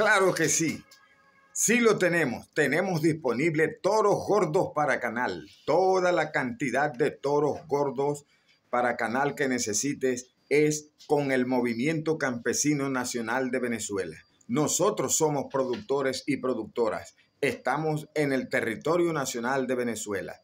Claro que sí. Sí lo tenemos. Tenemos disponible toros gordos para canal. Toda la cantidad de toros gordos para canal que necesites es con el Movimiento Campesino Nacional de Venezuela. Nosotros somos productores y productoras. Estamos en el territorio nacional de Venezuela.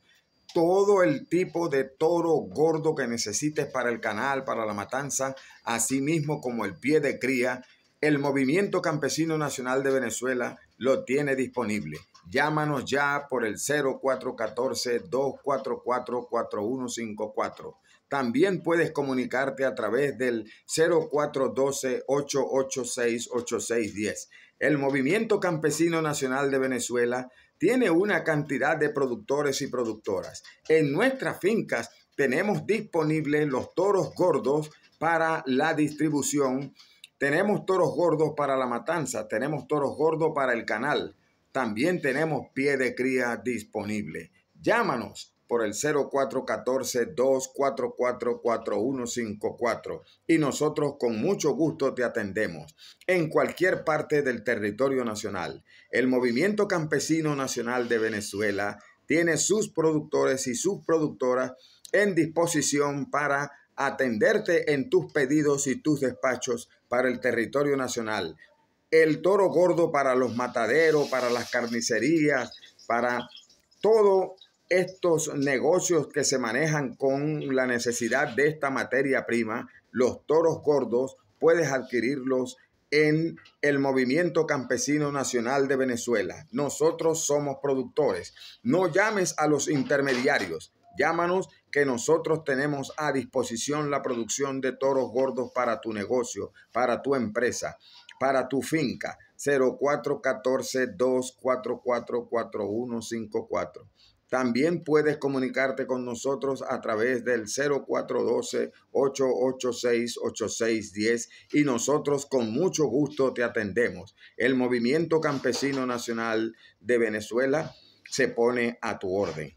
Todo el tipo de toro gordo que necesites para el canal, para la matanza, así mismo como el pie de cría, el Movimiento Campesino Nacional de Venezuela lo tiene disponible. Llámanos ya por el 0414-244-4154. También puedes comunicarte a través del 0412-886-8610. El Movimiento Campesino Nacional de Venezuela tiene una cantidad de productores y productoras. En nuestras fincas tenemos disponibles los toros gordos para la distribución tenemos toros gordos para la matanza, tenemos toros gordos para el canal. También tenemos pie de cría disponible. Llámanos por el 0414-244-4154 y nosotros con mucho gusto te atendemos en cualquier parte del territorio nacional. El Movimiento Campesino Nacional de Venezuela tiene sus productores y sus productoras en disposición para atenderte en tus pedidos y tus despachos para el territorio nacional. El toro gordo para los mataderos, para las carnicerías, para todos estos negocios que se manejan con la necesidad de esta materia prima, los toros gordos, puedes adquirirlos en el Movimiento Campesino Nacional de Venezuela. Nosotros somos productores. No llames a los intermediarios. Llámanos que nosotros tenemos a disposición la producción de toros gordos para tu negocio, para tu empresa, para tu finca. 0414-244-4154. También puedes comunicarte con nosotros a través del 0412-886-8610 y nosotros con mucho gusto te atendemos. El Movimiento Campesino Nacional de Venezuela se pone a tu orden.